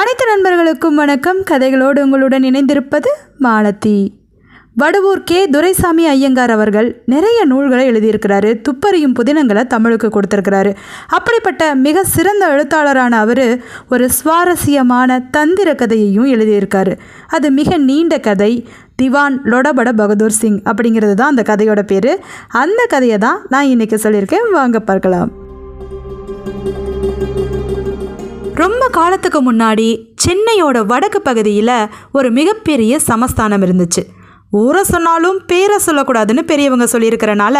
அனைத்து நண்பர்களுக்கும் வணக்கம் கதைகளோடு உங்களுடன் இணைந்திருப்பது மாலதி வடுவூர் கே துரைசாமி ஐயங்கார் அவர்கள் நிறைய நூல்களை எழுதியிருக்கிறாரு துப்பறியும் புதினங்களை தமிழுக்கு கொடுத்துருக்கிறாரு அப்படிப்பட்ட மிக சிறந்த எழுத்தாளரான அவர் ஒரு சுவாரஸ்யமான தந்திர கதையையும் எழுதியிருக்காரு அது மிக நீண்ட கதை திவான் லொடபட பகதூர் சிங் அப்படிங்கிறது தான் அந்த கதையோட பேர் அந்த கதையை தான் நான் இன்றைக்கி சொல்லியிருக்கேன் வாங்க பார்க்கலாம் thank you ரொம்ப காலத்துக்கு முன்னாடி சென்னையோட வடக்கு பகுதியில் ஒரு மிகப்பெரிய சமஸ்தானம் இருந்துச்சு ஊரை சொன்னாலும் பேரை சொல்லக்கூடாதுன்னு பெரியவங்க சொல்லியிருக்கிறனால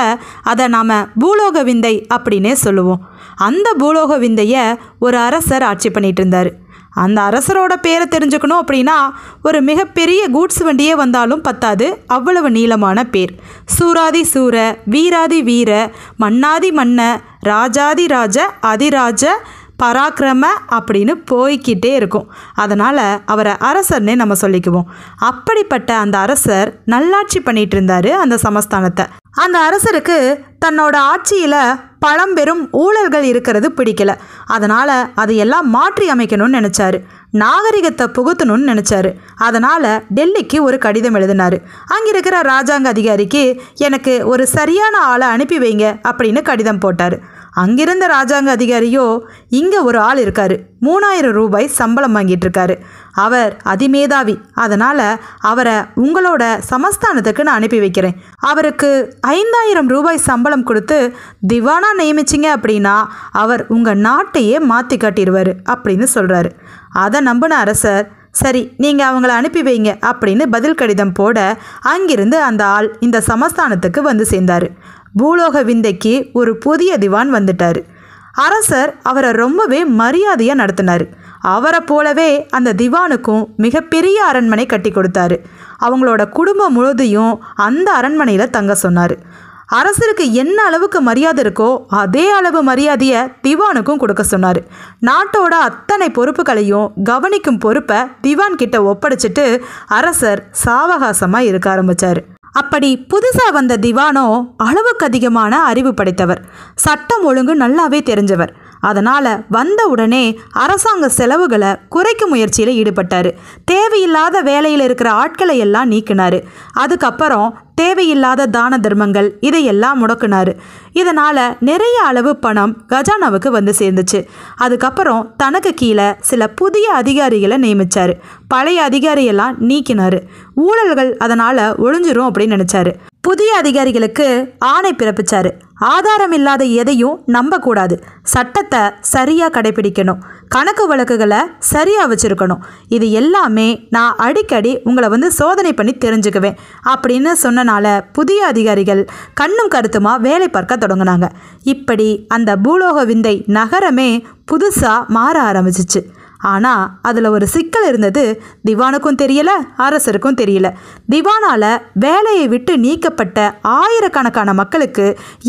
அதை நாம் பூலோக விந்தை அப்படின்னே சொல்லுவோம் அந்த பூலோக விந்தையை ஒரு அரசர் ஆட்சி பண்ணிகிட்டு இருந்தார் அந்த அரசரோட பேரை தெரிஞ்சுக்கணும் அப்படின்னா ஒரு மிகப்பெரிய கூட்ஸ் வண்டியே வந்தாலும் பத்தாது அவ்வளவு நீளமான பேர் சூராதி சூர வீராதி வீர மன்னாதி மன்ன ராஜாதி ராஜ அதிராஜ பராக்கிரம அப்படின்னு போய்கிட்டே இருக்கும் அதனால் அவரை அரசர்னே நம்ம சொல்லிக்குவோம் அப்படிப்பட்ட அந்த அரசர் நல்லாட்சி பண்ணிகிட்டு இருந்தார் அந்த சமஸ்தானத்தை அந்த அரசருக்கு தன்னோட ஆட்சியில் பழம்பெரும் ஊழல்கள் இருக்கிறது பிடிக்கல அதனால் அதையெல்லாம் மாற்றி அமைக்கணும்னு நினச்சாரு நாகரிகத்தை புகுத்தணும்னு நினச்சாரு அதனால் டெல்லிக்கு ஒரு கடிதம் எழுதினார் அங்கே இருக்கிற ராஜாங்க அதிகாரிக்கு எனக்கு ஒரு சரியான ஆளை அனுப்பி வைங்க அப்படின்னு கடிதம் போட்டார் அங்கிருந்த ராஜாங்க அதிகாரியோ இங்கே ஒரு ஆள் இருக்காரு மூணாயிரம் ரூபாய் சம்பளம் வாங்கிட்டு இருக்காரு அவர் அதிமேதாவி அதனால் அவரை உங்களோட சமஸ்தானத்துக்கு நான் அனுப்பி வைக்கிறேன் அவருக்கு ஐந்தாயிரம் ரூபாய் சம்பளம் கொடுத்து திவானாக நியமிச்சிங்க அப்படின்னா அவர் உங்கள் நாட்டையே மாற்றி காட்டிடுவார் அப்படின்னு சொல்கிறாரு அதை நம்பின அரசர் சரி நீங்கள் அவங்கள அனுப்பி வைங்க அப்படின்னு பதில் கடிதம் போட அங்கிருந்து அந்த ஆள் இந்த சமஸ்தானத்துக்கு வந்து சேர்ந்தார் பூலோக விந்தைக்கு ஒரு புதிய திவான் வந்துட்டார் அரசர் அவரை ரொம்பவே மரியாதையாக நடத்தினார் அவரை போலவே அந்த திவானுக்கும் மிகப்பெரிய அரண்மனை கட்டி கொடுத்தாரு அவங்களோட குடும்பம் முழுதையும் அந்த அரண்மனையில் தங்க சொன்னார் அரசருக்கு என்ன அளவுக்கு மரியாதை இருக்கோ அதே அளவு மரியாதையை திவானுக்கும் கொடுக்க சொன்னார் நாட்டோட அத்தனை பொறுப்புகளையும் கவனிக்கும் பொறுப்பை திவான் கிட்ட ஒப்படைச்சிட்டு அரசர் சாவகாசமாக இருக்க ஆரம்பித்தார் அப்படி புதுசாக வந்த திவானோ அளவுக்கு அதிகமான அறிவு படைத்தவர் சட்டம் ஒழுங்கு நல்லாவே தெரிஞ்சவர் அதனால் வந்த உடனே அரசாங்க செலவுகளை குறைக்க முயற்சியில் ஈடுபட்டார் தேவையில்லாத வேலையில் இருக்கிற ஆட்களை எல்லாம் நீக்கினார் அதுக்கப்புறம் தேவையில்லாத தான தர்மங்கள் இதையெல்லாம் முடக்கினார் இதனால் நிறைய அளவு பணம் கஜானாவுக்கு வந்து சேர்ந்துச்சு அதுக்கப்புறம் தனக்கு கீழே சில புதிய அதிகாரிகளை நியமித்தார் பழைய அதிகாரியெல்லாம் நீக்கினார் ஊழல்கள் அதனால் ஒழிஞ்சிரும் அப்படின்னு நினச்சாரு புதிய அதிகாரிகளுக்கு ஆணை பிறப்பிச்சார் ஆதாரம் இல்லாத எதையும் நம்பக்கூடாது சட்டத்தை சரியாக கடைபிடிக்கணும் கணக்கு வழக்குகளை சரியாக வச்சுருக்கணும் இது எல்லாமே நான் அடிக்கடி உங்களை வந்து சோதனை பண்ணி தெரிஞ்சுக்குவேன் அப்படின்னு சொன்னனால புதிய அதிகாரிகள் கண்ணும் கருத்துமாக வேலை பார்க்க தொடங்கினாங்க இப்படி அந்த பூலோக விந்தை நகரமே புதுசாக மாற ஆரம்பிச்சிச்சு ஆனால் அதில் ஒரு சிக்கல் இருந்தது திவானுக்கும் தெரியல அரசருக்கும் தெரியல திவானால் வேலையை விட்டு நீக்கப்பட்ட ஆயிரக்கணக்கான மக்களுக்கு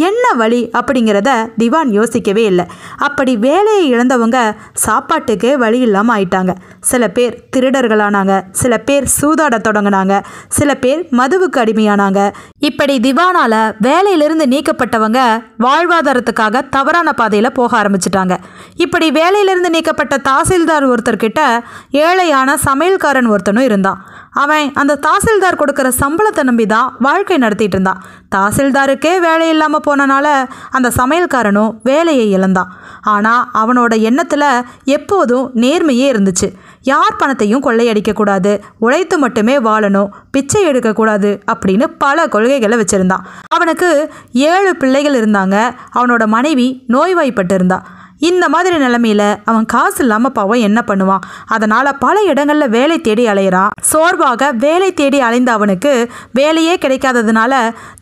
என்ன வழி அப்படிங்கிறத திவான் யோசிக்கவே இல்லை அப்படி வேலையை இழந்தவங்க சாப்பாட்டுக்கே வழி இல்லாமல் ஆயிட்டாங்க சில பேர் திருடர்களானாங்க சில பேர் சூதாட தொடங்கினாங்க சில பேர் மதுவுக்கு அடிமையானாங்க இப்படி திவானால் வேலையிலிருந்து நீக்கப்பட்டவங்க வாழ்வாதாரத்துக்காக தவறான பாதையில் போக ஆரம்பிச்சிட்டாங்க இப்படி வேலையிலிருந்து நீக்கப்பட்ட தாசில்தார் தாசில்தார் ஒருத்தர்கிட்ட ஏழையான சமையல்காரன் ஒருத்தனும் இருந்தான் அவன் அந்த தாசில்தார் கொடுக்குற சம்பளத்தை நம்பி தான் வாழ்க்கை நடத்திட்டு இருந்தான் தாசில்தாருக்கே வேலை இல்லாமல் போனனால அந்த சமையல்காரனும் வேலையை இழந்தான் ஆனால் அவனோட எண்ணத்தில் எப்போதும் நேர்மையே இருந்துச்சு யார் பணத்தையும் கொள்ளையடிக்கக்கூடாது உழைத்து மட்டுமே வாழணும் பிச்சை எடுக்கக்கூடாது அப்படின்னு பல கொள்கைகளை வச்சுருந்தான் அவனுக்கு ஏழு பிள்ளைகள் இருந்தாங்க அவனோட மனைவி நோய்வாய்ப்பட்டு இருந்தான் இந்த மாதிரி நிலைமையில அவன் காசு இல்லாமல் பாவம் என்ன பண்ணுவான் அதனால் பல இடங்களில் வேலை தேடி அலையிறான் சோர்வாக வேலை தேடி அலைந்த அவனுக்கு வேலையே கிடைக்காததுனால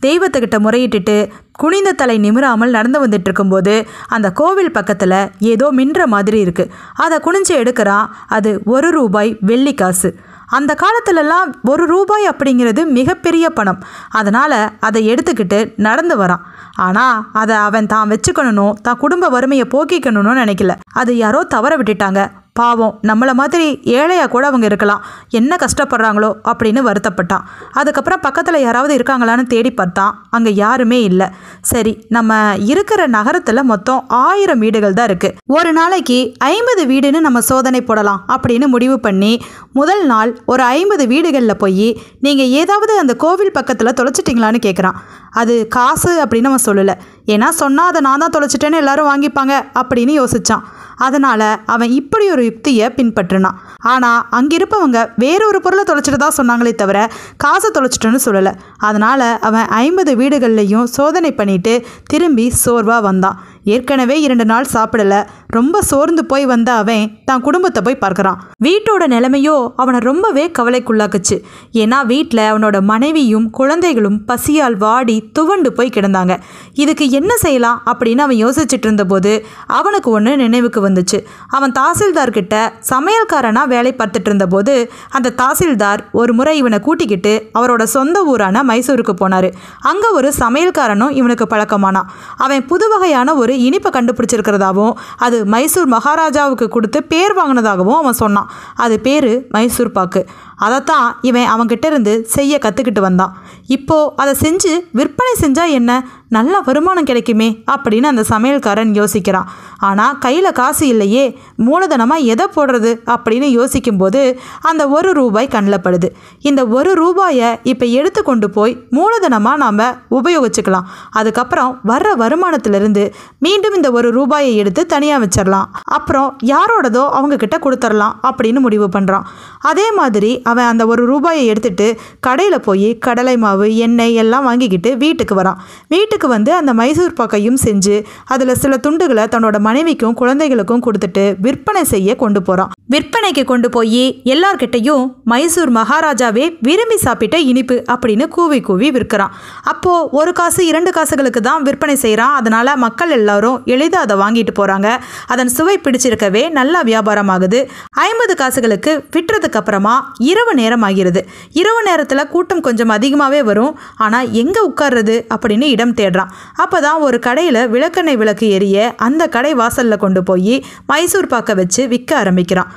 தெய்வத்துக்கிட்ட முறையிட்டுட்டு குனிந்த தலை நிமிராமல் நடந்து வந்துட்டு இருக்கும்போது அந்த கோவில் பக்கத்தில் ஏதோ மின்ற மாதிரி இருக்குது அதை குனிஞ்சு எடுக்கிறான் அது ஒரு ரூபாய் வெள்ளி காசு அந்த காலத்துலலாம் ஒரு ரூபாய் அப்படிங்கிறது மிகப்பெரிய பணம் அதனால் அதை எடுத்துக்கிட்டு நடந்து வரான் ஆனால் அதை அவன் தான் வச்சுக்கணும் தான் குடும்ப வறுமையை போக்கிக்கணும்னு நினைக்கல அது யாரோ தவற விட்டுட்டாங்க பாவம் நம்மளை மாதிரி ஏழையாக கூட அவங்க இருக்கலாம் என்ன கஷ்டப்படுறாங்களோ அப்படின்னு வருத்தப்பட்டான் அதுக்கப்புறம் பக்கத்தில் யாராவது இருக்காங்களான்னு தேடி பார்த்தான் அங்கே யாருமே இல்லை சரி நம்ம இருக்கிற நகரத்தில் மொத்தம் ஆயிரம் வீடுகள் தான் இருக்குது ஒரு நாளைக்கு ஐம்பது வீடுன்னு நம்ம சோதனை போடலாம் அப்படின்னு முடிவு பண்ணி முதல் நாள் ஒரு ஐம்பது வீடுகளில் போய் நீங்கள் ஏதாவது அந்த கோவில் பக்கத்தில் தொலைச்சிட்டிங்களான்னு கேட்குறான் அது காசு அப்படின்னு அவன் சொல்லலை ஏன்னா சொன்னால் அதை நான் தான் தொலைச்சிட்டேன்னு எல்லாரும் வாங்கிப்பாங்க அப்படின்னு யோசித்தான் அதனால் அவன் இப்படி ஒரு யுக்தியை பின்பற்றினான் ஆனால் அங்கே இருப்பவங்க வேறொரு பொருளை தொலைச்சிட்டு தான் சொன்னாங்களே தவிர காசை தொலைச்சிட்டோன்னு சொல்லலை அதனால் அவன் ஐம்பது வீடுகள்லையும் சோதனை பண்ணிவிட்டு திரும்பி சோர்வாக வந்தான் ஏற்கனவே இரண்டு நாள் சாப்பிடல ரொம்ப சோர்ந்து போய் வந்த அவன் தான் குடும்பத்தை போய் பார்க்குறான் வீட்டோட நிலைமையோ அவனை ரொம்பவே கவலைக்குள்ளாக்குச்சு ஏன்னா வீட்டில் அவனோட மனைவியும் குழந்தைகளும் பசியால் வாடி துவண்டு போய் கிடந்தாங்க இதுக்கு என்ன செய்யலாம் அப்படின்னு அவன் யோசிச்சுட்டு இருந்தபோது அவனுக்கு ஒன்று நினைவுக்கு வந்துச்சு அவன் தாசில்தார்கிட்ட சமையல்காரனாக வேலை பார்த்துட்டு இருந்தபோது அந்த தாசில்தார் ஒரு முறை இவனை கூட்டிக்கிட்டு அவரோட சொந்த ஊரான மைசூருக்கு போனார் அங்கே ஒரு சமையல்காரனும் இவனுக்கு பழக்கமானான் அவன் புது வகையான ஒரு ஒரு இனிப்பை கண்டுபிடிச்சிருக்கிறதாகவும் அது மைசூர் மகாராஜாவுக்கு கொடுத்து பேர் வாங்கினதாகவும் அவன் சொன்னான் அது பேர் மைசூர் பாக்கு அதைத்தான் இவன் அவன்கிட்ட இருந்து செய்ய கற்றுக்கிட்டு வந்தான் இப்போது அதை செஞ்சு விற்பனை செஞ்சால் என்ன நல்ல வருமானம் கிடைக்குமே அப்படின்னு அந்த சமையல்காரன் யோசிக்கிறான் ஆனால் கையில் காசு இல்லையே மூலதனமாக எதை போடுறது அப்படின்னு யோசிக்கும்போது அந்த ஒரு ரூபாய் கண்ணில் படுது இந்த ஒரு ரூபாயை இப்போ எடுத்து கொண்டு போய் மூலதனமாக நாம் உபயோகிச்சுக்கலாம் அதுக்கப்புறம் வர்ற வருமானத்திலிருந்து மீண்டும் இந்த ஒரு ரூபாயை எடுத்து தனியாக வச்சிடலாம் அப்புறம் யாரோடதோ அவங்கக்கிட்ட கொடுத்துடலாம் அப்படின்னு முடிவு பண்ணுறான் அதே மாதிரி அவன் அந்த ஒரு ரூபாயை எடுத்துகிட்டு கடையில் போய் கடலை மாவு எண்ணெய் எல்லாம் வாங்கிக்கிட்டு வீட்டுக்கு வரான் வீட்டுக்கு வந்து அந்த மைசூர் பாக்கையும் செஞ்சு அதில் சில துண்டுகளை தன்னோட மனைவிக்கும் குழந்தைகளுக்கும் கொடுத்துட்டு விற்பனை செய்ய கொண்டு போகிறான் விற்பனைக்கு கொண்டு போய் எல்லார்கிட்டையும் மைசூர் மகாராஜாவே விரும்பி சாப்பிட்ட இனிப்பு அப்படின்னு கூவி கூவி விற்கிறான் அப்போது ஒரு காசு இரண்டு காசுகளுக்கு தான் விற்பனை செய்கிறான் அதனால் மக்கள் எல்லாரும் எளிதாக அதை வாங்கிட்டு போகிறாங்க அதன் சுவை பிடிச்சிருக்கவே நல்லா வியாபாரம் ஆகுது ஐம்பது காசுகளுக்கு விட்டுறதுக்கு அப்புறமா இரவு நேரம் ஆகிறது இரவு நேரத்தில் கூட்டம் கொஞ்சம் அதிகமாகவே வரும் ஆனால் எங்கே உட்கார்றது அப்படின்னு இடம் தேடுறான் அப்போ தான் ஒரு கடையில் விளக்கெண்ணெய் விளக்கு எரிய அந்த கடை வாசலில் கொண்டு போய் மைசூர் பார்க்க வச்சு விற்க ஆரம்பிக்கிறான்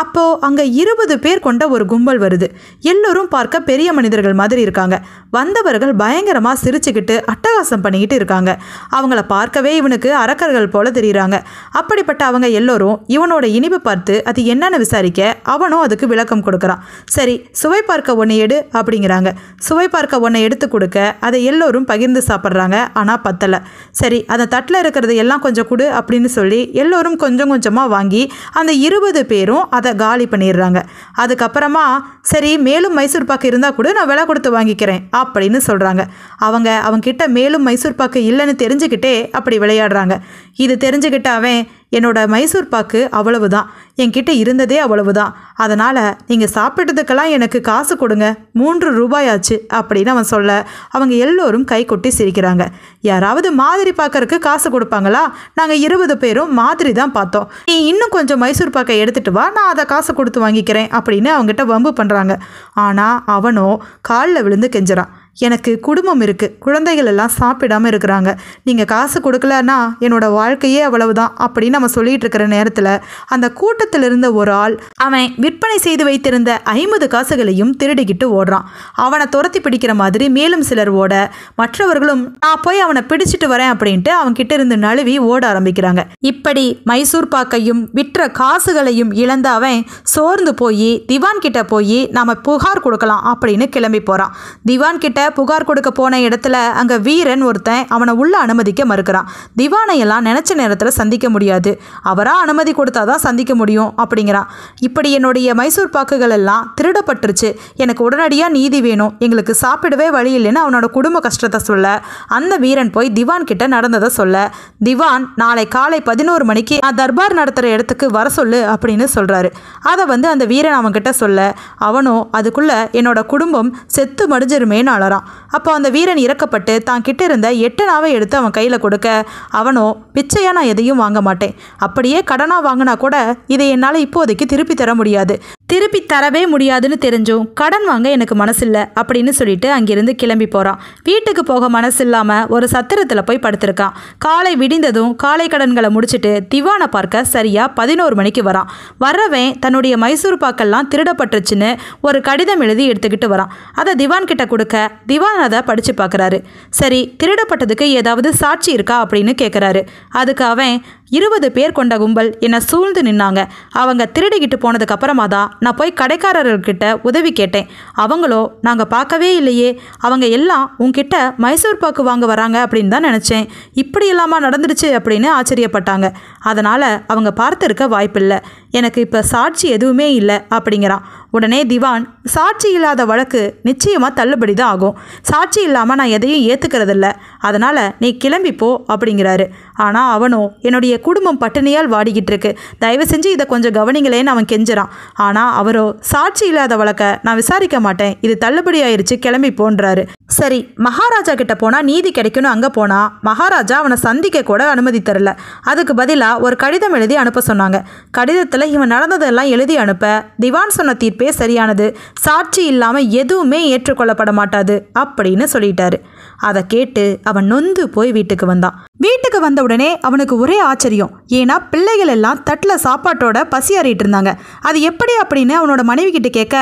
அப்போது அங்கே இருபது பேர் கொண்ட ஒரு கும்பல் வருது எல்லோரும் பார்க்க பெரிய மனிதர்கள் மாதிரி இருக்காங்க வந்தவர்கள் பயங்கரமாக சிரிச்சுக்கிட்டு அட்டகாசம் பண்ணிக்கிட்டு இருக்காங்க அவங்கள பார்க்கவே இவனுக்கு அரக்கர்கள் போல தெரியுறாங்க அப்படிப்பட்ட அவங்க எல்லோரும் இவனோட இனிப்பு பார்த்து அது என்னன்னு விசாரிக்க அவனும் அதுக்கு விளக்கம் கொடுக்குறான் சரி சுவை பார்க்க ஒன்று எடு அப்படிங்கிறாங்க சுவை பார்க்க ஒன்று எடுத்து கொடுக்க அதை எல்லோரும் பகிர்ந்து சாப்பிட்றாங்க ஆனால் பத்தலை சரி அந்த தட்டில் இருக்கிறது எல்லாம் கொஞ்சம் கொடு அப்படின்னு சொல்லி எல்லோரும் கொஞ்சம் கொஞ்சமாக வாங்கி அந்த இருபது பேரும் அதை காலி பண்ணிடுறாங்க அதுக்கப்புறமா சரி மேலும் மைசூர் பாக்கு இருந்தால் கூட நான் விலை கொடுத்து வாங்கிக்கிறேன் அப்படின்னு சொல்கிறாங்க அவங்க அவங்க கிட்ட மேலும் மைசூர் பாக்கு இல்லைன்னு தெரிஞ்சுக்கிட்டே அப்படி விளையாடுறாங்க இது தெரிஞ்சுக்கிட்ட அவன் என்னோட மைசூர் பாக்கு அவ்வளவுதான் என்கிட்ட இருந்ததே அவ்வளவுதான் அதனால் நீங்கள் சாப்பிட்டதுக்கெல்லாம் எனக்கு காசு கொடுங்க மூன்று ரூபாயாச்சு அப்படின்னு அவன் சொல்ல அவங்க எல்லோரும் கை கொட்டி சிரிக்கிறாங்க யாராவது மாதிரி பார்க்கறக்கு காசு கொடுப்பாங்களா நாங்கள் இருபது பேரும் மாதிரி தான் பார்த்தோம் நீ இன்னும் கொஞ்சம் மைசூர் பாக்கை எடுத்துகிட்டு வா நான் அதை காசு கொடுத்து வாங்கிக்கிறேன் அப்படின்னு அவங்ககிட்ட வம்பு பண்ணுறாங்க ஆனால் அவனோ காலில் விழுந்து கெஞ்சுறான் எனக்கு குடும்பம் இருக்குது குழந்தைகள் எல்லாம் சாப்பிடாமல் இருக்கிறாங்க நீங்கள் காசு கொடுக்கலன்னா என்னோட வாழ்க்கையே அவ்வளவுதான் அப்படின்னு நம்ம சொல்லிகிட்டு இருக்கிற நேரத்தில் அந்த கூட்டத்தில் இருந்த ஒரு ஆள் அவன் விற்பனை செய்து வைத்திருந்த ஐம்பது காசுகளையும் திருடிக்கிட்டு ஓடுறான் அவனை துரத்தி பிடிக்கிற மாதிரி மேலும் சிலர் ஓட மற்றவர்களும் நான் போய் அவனை பிடிச்சிட்டு வரேன் அப்படின்ட்டு அவன் கிட்ட இருந்து நழுவி ஓட ஆரம்பிக்கிறாங்க இப்படி மைசூர் பாக்கையும் விற்ற காசுகளையும் இழந்த அவன் சோர்ந்து போய் திவான் கிட்ட போய் நாம புகார் கொடுக்கலாம் அப்படின்னு கிளம்பி போகிறான் திவான் கிட்ட கிட்ட புகார் கொடுக்க போன இடத்துல அங்கே வீரன் ஒருத்தன் அவனை உள்ள அனுமதிக்க மறுக்கிறான் திவானையெல்லாம் நினச்ச நேரத்தில் சந்திக்க முடியாது அவராக அனுமதி கொடுத்தாதான் சந்திக்க முடியும் அப்படிங்கிறான் இப்படி என்னுடைய மைசூர் பாக்குகள் எல்லாம் திருடப்பட்டுருச்சு எனக்கு உடனடியாக நீதி வேணும் எங்களுக்கு சாப்பிடவே வழி இல்லைன்னு அவனோட குடும்ப கஷ்டத்தை சொல்ல அந்த வீரன் போய் திவான் கிட்ட நடந்ததை சொல்ல திவான் நாளை காலை பதினோரு மணிக்கு நான் தர்பார் நடத்துகிற இடத்துக்கு வர சொல்லு அப்படின்னு சொல்கிறாரு அதை வந்து அந்த வீரன் அவன் கிட்ட சொல்ல அவனோ அதுக்குள்ளே என்னோட குடும்பம் செத்து மடிஞ்சிருமேனு அலறான் வரான் அப்போ அந்த வீரன் இறக்கப்பட்டு தான் கிட்ட இருந்த எட்டனாவை எடுத்து அவன் கையில் கொடுக்க அவனோ பிச்சையாக நான் எதையும் வாங்க மாட்டேன் அப்படியே கடனாக வாங்கினா கூட இதை என்னால் இப்போதைக்கு திருப்பி தர முடியாது திருப்பி தரவே முடியாதுன்னு தெரிஞ்சும் கடன் வாங்க எனக்கு மனசில்லை அப்படின்னு சொல்லிட்டு அங்கிருந்து கிளம்பி போகிறான் வீட்டுக்கு போக மனசில்லாமல் ஒரு சத்திரத்தில் போய் படுத்திருக்கான் காலை விடிந்ததும் காலை கடன்களை முடிச்சுட்டு திவானை பார்க்க சரியாக பதினோரு மணிக்கு வரான் வர்றவன் தன்னுடைய மைசூர் பாக்கெல்லாம் திருடப்பட்டுருச்சுன்னு ஒரு கடிதம் எழுதி எடுத்துக்கிட்டு வரான் அதை திவான் கிட்ட கொடுக்க திவான் அதை படித்து பார்க்குறாரு சரி திருடப்பட்டதுக்கு ஏதாவது சாட்சி இருக்கா அப்படின்னு கேட்குறாரு அதுக்கு அவன் இருபது பேர் கொண்ட கும்பல் என்னை சூழ்ந்து நின்னாங்க அவங்க திருடிக்கிட்டு போனதுக்கு அப்புறமா தான் நான் போய் கடைக்காரர்கிட்ட உதவி கேட்டேன் அவங்களோ நாங்கள் பார்க்கவே இல்லையே அவங்க எல்லாம் உங்ககிட்ட மைசூர் பாக்கு வாங்க வராங்க அப்படின்னு தான் நினச்சேன் இப்படி இல்லாமல் நடந்துடுச்சு அப்படின்னு ஆச்சரியப்பட்டாங்க அதனால் அவங்க பார்த்துருக்க வாய்ப்பில்லை எனக்கு இப்போ சாட்சி எதுவுமே இல்லை அப்படிங்கிறான் உடனே திவான் சாட்சி இல்லாத வழக்கு நிச்சயமாக தள்ளுபடி தான் ஆகும் சாட்சி இல்லாமல் நான் எதையும் ஏற்றுக்கிறதில்ல அதனால் நீ கிளம்பிப்போ அப்படிங்கிறாரு ஆனால் அவனோ என்னுடைய குடும்பம் பட்டினியால் வாடிக்கிட்டு இருக்கு தயவு செஞ்சு இதை கொஞ்சம் கவனிங்களேன்னு அவன் கெஞ்சுறான் ஆனால் அவரோ சாட்சி இல்லாத வழக்கை நான் விசாரிக்க மாட்டேன் இது தள்ளுபடி ஆயிடுச்சு கிளம்பி போன்றாரு சரி மகாராஜா கிட்ட போனால் நீதி கிடைக்கணும் அங்கே போனால் மகாராஜா அவனை சந்திக்க கூட அனுமதி தரல அதுக்கு பதிலாக ஒரு கடிதம் எழுதி அனுப்ப சொன்னாங்க கடிதத்தில் இவன் நடந்ததெல்லாம் எழுதி அனுப்ப திவான் சொன்ன தீர்ப்பு தீர்ப்பே சரியானது சாட்சி இல்லாமல் எதுவுமே ஏற்றுக்கொள்ளப்பட மாட்டாது அப்படின்னு சொல்லிட்டாரு அதை கேட்டு அவன் நொந்து போய் வீட்டுக்கு வந்தான் வீட்டுக்கு வந்த உடனே அவனுக்கு ஒரே ஆச்சரியம் ஏன்னா பிள்ளைகள் எல்லாம் தட்டில் சாப்பாட்டோட பசி அறிட்டு இருந்தாங்க அது எப்படி அப்படின்னு அவனோட மனைவி கிட்ட கேட்க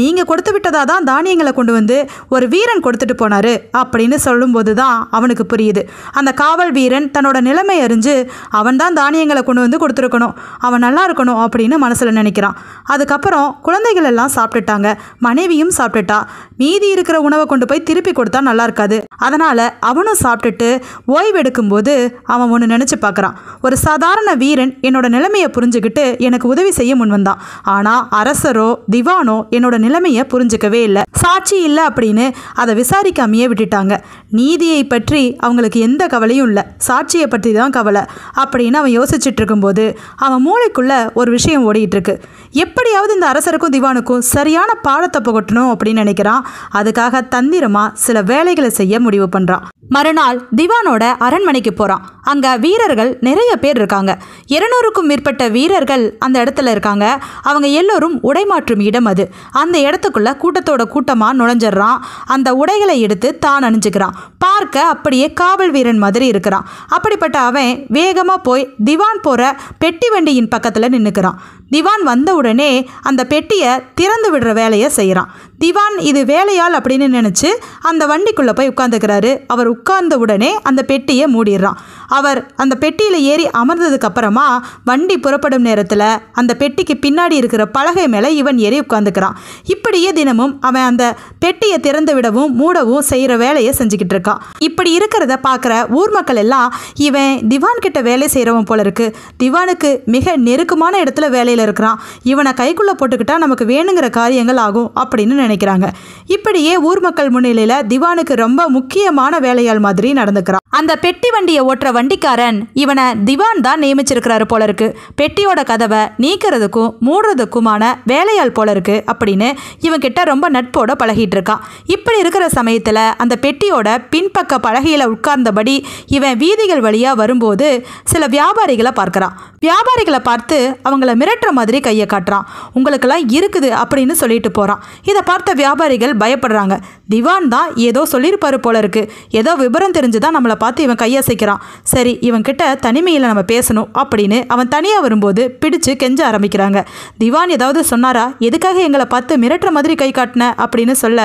நீங்கள் கொடுத்து விட்டதா தான் தானியங்களை கொண்டு வந்து ஒரு வீரன் கொடுத்துட்டு போனாரு அப்படின்னு சொல்லும்போது தான் அவனுக்கு புரியுது அந்த காவல் வீரன் தன்னோட நிலைமை அறிஞ்சு அவன் தான் தானியங்களை கொண்டு வந்து கொடுத்துருக்கணும் அவன் நல்லா இருக்கணும் அப்படின்னு மனசில் நினைக்கிறான் அதுக்கப்புறம் குழந்தைகள் எல்லாம் சாப்பிட்டுட்டாங்க மனைவியும் சாப்பிட்டுட்டா மீதி இருக்கிற உணவை கொண்டு போய் திருப்பி கொடுத்தா நல்லா இருக்காது அதனால் அவனும் சாப்பிட்டுட்டு ஓய்வெடுக்கும்போது அவன் ஒன்று நினச்சி பார்க்குறான் ஒரு சாதாரண வீரன் என்னோட நிலைமையை புரிஞ்சுக்கிட்டு எனக்கு உதவி செய்ய முன் வந்தான் ஆனால் அரசரோ திவானோ என்னோட நிலைமையை புரிஞ்சுக்கவே இல்லை சாட்சி இல்லை அப்படின்னு அதை விசாரிக்காமையே விட்டுட்டாங்க நீதியை பற்றி அவங்களுக்கு எந்த கவலையும் இல்லை சாட்சியை பற்றி தான் கவலை அப்படின்னு அவன் யோசிச்சுட்டு இருக்கும்போது அவன் மூளைக்குள்ளே ஒரு விஷயம் ஓடிட்டுருக்கு இருக்கு எப்படியாவது இந்த அரசருக்கும் திவானுக்கும் சரியான பாடத்தை புகட்டணும் அப்படின்னு நினைக்கிறான் அதுக்காக தந்திரமாக சில வேலைகளை செய்ய முடியும் முடிவு பண்ணுறான் மறுநாள் திவானோட அரண்மனைக்கு போகிறான் அங்கே வீரர்கள் நிறைய பேர் இருக்காங்க இருநூறுக்கும் மேற்பட்ட வீரர்கள் அந்த இடத்துல இருக்காங்க அவங்க எல்லோரும் உடை மாற்றும் இடம் அது அந்த இடத்துக்குள்ள கூட்டத்தோட கூட்டமாக நுழைஞ்சிடுறான் அந்த உடைகளை எடுத்து தான் அணிஞ்சுக்கிறான் பார்க்க அப்படியே காவல் வீரன் மாதிரி இருக்கிறான் அப்படிப்பட்ட அவன் வேகமாக போய் திவான் போகிற பெட்டி வண்டியின் பக்கத்தில் நின்றுக்கிறான் திவான் வந்த உடனே அந்த பெட்டியை திறந்து விடுற வேலையை செய்கிறான் திவான் இது வேலையால் அப்படின்னு நினச்சி அந்த வண்டிக்குள்ளே போய் உட்காந்து உட்காந்துக்கிறாரு அவர் உட்கார்ந்த உடனே அந்த பெட்டியை மூடிடுறான் அவர் அந்த பெட்டியில் ஏறி அமர்ந்ததுக்கப்புறமா வண்டி புறப்படும் நேரத்தில் அந்த பெட்டிக்கு பின்னாடி இருக்கிற பலகை மேலே இவன் ஏறி உட்காந்துக்கிறான் இப்படியே தினமும் அவன் அந்த பெட்டியை திறந்து விடவும் மூடவும் செய்கிற வேலையை செஞ்சுக்கிட்டு இருக்கான் இப்படி இருக்கிறத பார்க்குற ஊர் மக்கள் எல்லாம் இவன் திவான் கிட்ட வேலை செய்கிறவன் போல இருக்கு திவானுக்கு மிக நெருக்கமான இடத்துல வேலையில் இருக்கிறான் இவனை கைக்குள்ளே போட்டுக்கிட்டா நமக்கு வேணுங்கிற காரியங்கள் ஆகும் அப்படின்னு நினைக்கிறாங்க இப்படியே ஊர் மக்கள் முன்னிலையில் திவானுக்கு ரொம்ப முக்கியமான வேலையால் மாதிரி நடந்துக்கிறான் அந்த பெட்டி வண்டியை ஓட்டுற வண்டிக்காரன் இவனை திவான் தான் நியமிச்சிருக்கிறாரு போல இருக்கு பெட்டியோட கதவை நீக்கிறதுக்கும் மூடுறதுக்குமான வேலையால் போல இருக்கு அப்படின்னு இவன் கிட்ட ரொம்ப நட்போட பழகிட்டு இருக்கான் இப்படி இருக்கிற சமயத்தில் அந்த பெட்டியோட பின்பக்க பலகையில் உட்கார்ந்தபடி இவன் வீதிகள் வழியாக வரும்போது சில வியாபாரிகளை பார்க்குறான் வியாபாரிகளை பார்த்து அவங்கள மிரட்டுற மாதிரி கையை காட்டுறான் உங்களுக்கெல்லாம் இருக்குது அப்படின்னு சொல்லிட்டு போகிறான் இதை பார்த்த வியாபாரிகள் பயப்படுறாங்க திவான் தான் ஏதோ சொல்லியிருப்பாரு போல இருக்கு ஏதோ விபரம் தெரிஞ்சு தான் நம்மளை பார்த்து இவன் கையசைக்கிறான் சரி இவன்கிட்ட தனிமையில் நம்ம பேசணும் அப்படின்னு அவன் தனியாக வரும்போது பிடிச்சு கெஞ்ச ஆரம்பிக்கிறாங்க திவான் ஏதாவது சொன்னாரா எதுக்காக எங்களை பார்த்து மிரட்டுற மாதிரி கை காட்டின அப்படின்னு சொல்ல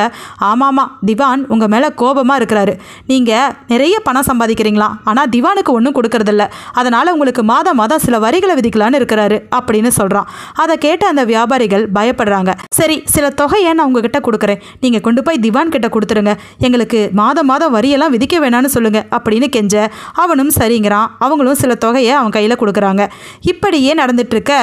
ஆமாமா திவான் உங்கள் மேலே கோபமாக இருக்கிறாரு நீங்கள் நிறைய பணம் சம்பாதிக்கிறீங்களாம் ஆனால் திவானுக்கு ஒன்றும் கொடுக்கறதில்ல அதனால் உங்களுக்கு மாதம் மாதம் சில வரிகளை விதிக்கலான்னு இருக்கிறாரு அப்படின்னு சொல்கிறான் அதை கேட்ட அந்த வியாபாரிகள் பயப்படுறாங்க சரி சில தொகையை நான் உங்ககிட்ட கொடுக்குறேன் நீங்கள் கொண்டு போய் திவான் கிட்ட கொடுத்துருங்க எங்களுக்கு மாதம் மாதம் வரியெல்லாம் விதிக்க வேணான்னு சொல்லுங்கள் அப்படின்னு கெஞ்ச அவனும் சரிங்கிறான் அவங்களும் சில தொகையை அவன் கையில் கொடுக்குறாங்க இப்படியே நடந்துட்டுருக்க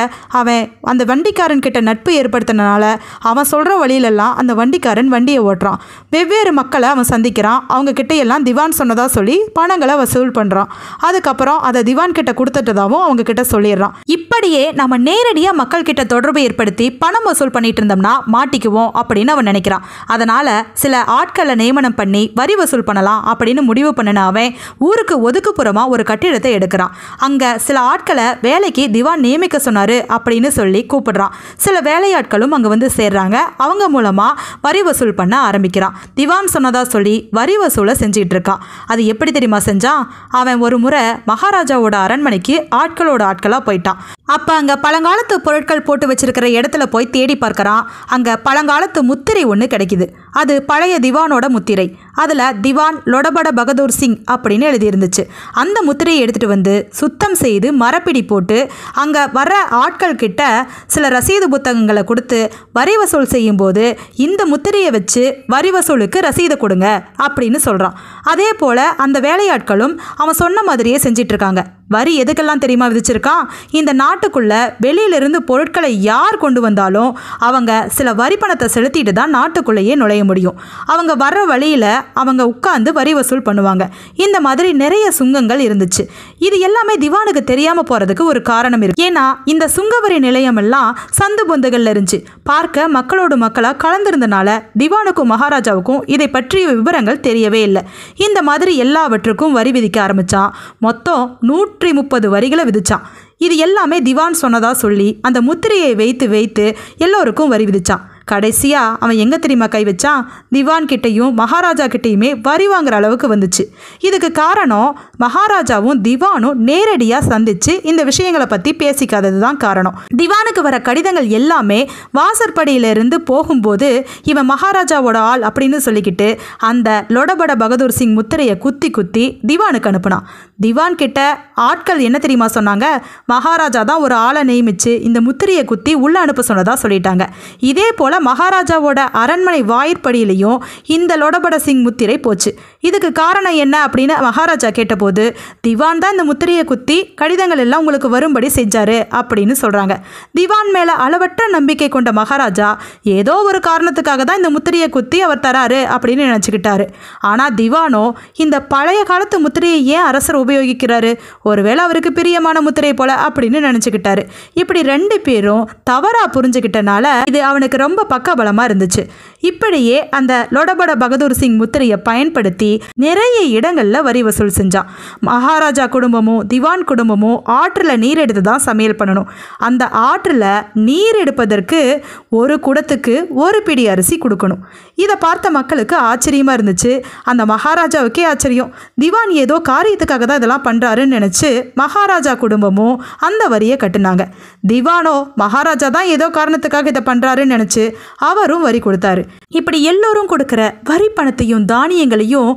அவன் அந்த வண்டிக்காரன் கிட்ட நட்பு ஏற்படுத்தினால அவன் சொல்கிற வழியிலெல்லாம் அந்த வண்டிக்காரன் வண்டியை ஓட்டுறான் வெவ்வேறு மக்களை அவன் சந்திக்கிறான் அவங்க கிட்டையெல்லாம் திவான் சொன்னதாக சொல்லி பணங்களை வசூல் பண்ணுறான் அதுக்கப்புறம் அதை திவான் கிட்ட கொடுத்துட்டதாகவும் அவங்க கிட்ட சொல்லிடுறான் இப்படியே நம்ம நேரடியாக மக்கள் கிட்ட தொடர்பு ஏற்படுத்தி பணம் வசூல் பண்ணிட்டு இருந்தோம்னா மாட்டிக்குவோம் அப்படின்னு அவன் நினைக்கிறான் அதனால் சில ஆட்களை நியமனம் பண்ணி வரி வசூல் பண்ணலாம் அப்படின்னு முடிவு பண்ணின அவன் ஊருக்கு ஒதுக்குப்புறம் மூலமாக ஒரு கட்டிடத்தை எடுக்கிறான் அங்கே சில ஆட்களை வேலைக்கு திவான் நியமிக்க சொன்னாரு அப்படின்னு சொல்லி கூப்பிடுறான் சில வேலையாட்களும் அங்கே வந்து சேர்றாங்க அவங்க மூலமாக வரி வசூல் பண்ண ஆரம்பிக்கிறான் திவான் சொன்னதாக சொல்லி வரி வசூலை செஞ்சுக்கிட்டு இருக்கான் அது எப்படி தெரியுமா செஞ்சான் அவன் ஒரு முறை மகாராஜாவோட அரண்மனைக்கு ஆட்களோட ஆட்களாக போயிட்டான் அப்போ அங்கே பழங்காலத்து பொருட்கள் போட்டு வச்சுருக்கிற இடத்துல போய் தேடி பார்க்குறான் அங்கே பழங்காலத்து முத்திரை ஒன்று கிடைக்கிது அது பழைய திவானோட முத்திரை அதில் திவான் லொடபட பகதூர் சிங் அப்படின்னு எழுதியிருந்துச்சு அந்த முத்திரையை எடுத்துகிட்டு வந்து சுத்தம் செய்து மரப்பிடி போட்டு அங்கே வர ஆட்கள் கிட்ட சில ரசீது புத்தகங்களை கொடுத்து வரி வசூல் செய்யும்போது இந்த முத்திரையை வச்சு வரி வசூலுக்கு ரசீதை கொடுங்க அப்படின்னு சொல்கிறான் அதே போல் அந்த வேலையாட்களும் அவன் சொன்ன மாதிரியே செஞ்சிட்ருக்காங்க வரி எதுக்கெல்லாம் தெரியுமா விதிச்சிருக்கா இந்த நாட்டுக்குள்ள வெளியிலிருந்து பொருட்களை யார் கொண்டு வந்தாலும் அவங்க சில வரி பணத்தை செலுத்திட்டு தான் நாட்டுக்குள்ளேயே நுழைய முடியும் அவங்க வர்ற வழியில் அவங்க உட்காந்து வரி வசூல் பண்ணுவாங்க இந்த மாதிரி நிறைய சுங்கங்கள் இருந்துச்சு இது எல்லாமே திவானுக்கு தெரியாமல் போகிறதுக்கு ஒரு காரணம் இருக்குது ஏன்னா இந்த சுங்கவரி நிலையம் எல்லாம் சந்து பொந்துகளில் இருந்துச்சு பார்க்க மக்களோடு மக்களாக கலந்திருந்தனால திவானுக்கும் மகாராஜாவுக்கும் இதை பற்றிய விவரங்கள் தெரியவே இல்லை இந்த மாதிரி எல்லாவற்றுக்கும் வரி விதிக்க ஆரம்பித்தான் மொத்தம் நூற்றி முப்பது வரிகளை விதித்தான் இது எல்லாமே திவான் சொன்னதாக சொல்லி அந்த முத்திரையை வைத்து வைத்து எல்லோருக்கும் வரி விதித்தான் கடைசியாக அவன் எங்கே தெரியுமா கை வச்சான் திவான் கிட்டேயும் மகாராஜா கிட்டேயுமே வரி வாங்குற அளவுக்கு வந்துச்சு இதுக்கு காரணம் மகாராஜாவும் திவானும் நேரடியாக சந்தித்து இந்த விஷயங்களை பற்றி பேசிக்காதது தான் காரணம் திவானுக்கு வர கடிதங்கள் எல்லாமே வாசற்படியிலிருந்து போகும்போது இவன் மகாராஜாவோட ஆள் அப்படின்னு சொல்லிக்கிட்டு அந்த லொடபட பகதூர் சிங் முத்திரையை குத்தி குத்தி திவானுக்கு அனுப்புனான் திவான் கிட்ட ஆட்கள் என்ன தெரியுமா சொன்னாங்க மகாராஜா தான் ஒரு ஆளை நியமித்து இந்த முத்திரையை குத்தி உள்ளே அனுப்ப சொன்னதாக சொல்லிட்டாங்க இதே போல் போல மகாராஜாவோட அரண்மனை வாயிற்படியிலையும் இந்த லொடபட சிங் முத்திரை போச்சு இதுக்கு காரணம் என்ன அப்படின்னு மகாராஜா கேட்டபோது திவான் தான் இந்த முத்திரையை குத்தி கடிதங்கள் எல்லாம் உங்களுக்கு வரும்படி செஞ்சார் அப்படின்னு சொல்கிறாங்க திவான் மேலே அளவற்ற நம்பிக்கை கொண்ட மகாராஜா ஏதோ ஒரு காரணத்துக்காக தான் இந்த முத்திரையை குத்தி அவர் தராரு அப்படின்னு நினச்சிக்கிட்டாரு ஆனால் திவானோ இந்த பழைய காலத்து முத்திரையை ஏன் அரசர் உபயோகிக்கிறாரு ஒருவேளை அவருக்கு பிரியமான முத்திரை போல அப்படின்னு நினச்சிக்கிட்டாரு இப்படி ரெண்டு பேரும் தவறாக புரிஞ்சுக்கிட்டனால இது அவனுக்கு ரொம்ப பக்கா பலமாக இருந்துச்சு இப்படியே அந்த லொடபட பகதூர் சிங் முத்திரையை பயன்படுத்தி நிறைய இடங்களில் வரி வசூல் செஞ்சான் மகாராஜா குடும்பமும் திவான் குடும்பமும் ஆற்றில் நீர் எடுத்து தான் சமையல் பண்ணணும் அந்த ஆற்றில் நீர் எடுப்பதற்கு ஒரு குடத்துக்கு ஒரு பிடி அரிசி கொடுக்கணும் இதை பார்த்த மக்களுக்கு ஆச்சரியமாக இருந்துச்சு அந்த மகாராஜாவுக்கே ஆச்சரியம் திவான் ஏதோ காரியத்துக்காக தான் இதெல்லாம் பண்ணுறாருன்னு நினச்சி மகாராஜா குடும்பமும் அந்த வரியை கட்டினாங்க திவானோ மகாராஜா தான் ஏதோ காரணத்துக்காக இதை பண்ணுறாருன்னு நினச்சி அவரும் வரி கொடுத்தாரு இப்படி எல்லோரும் கொடுக்குற வரி பணத்தையும் தானியங்களையும்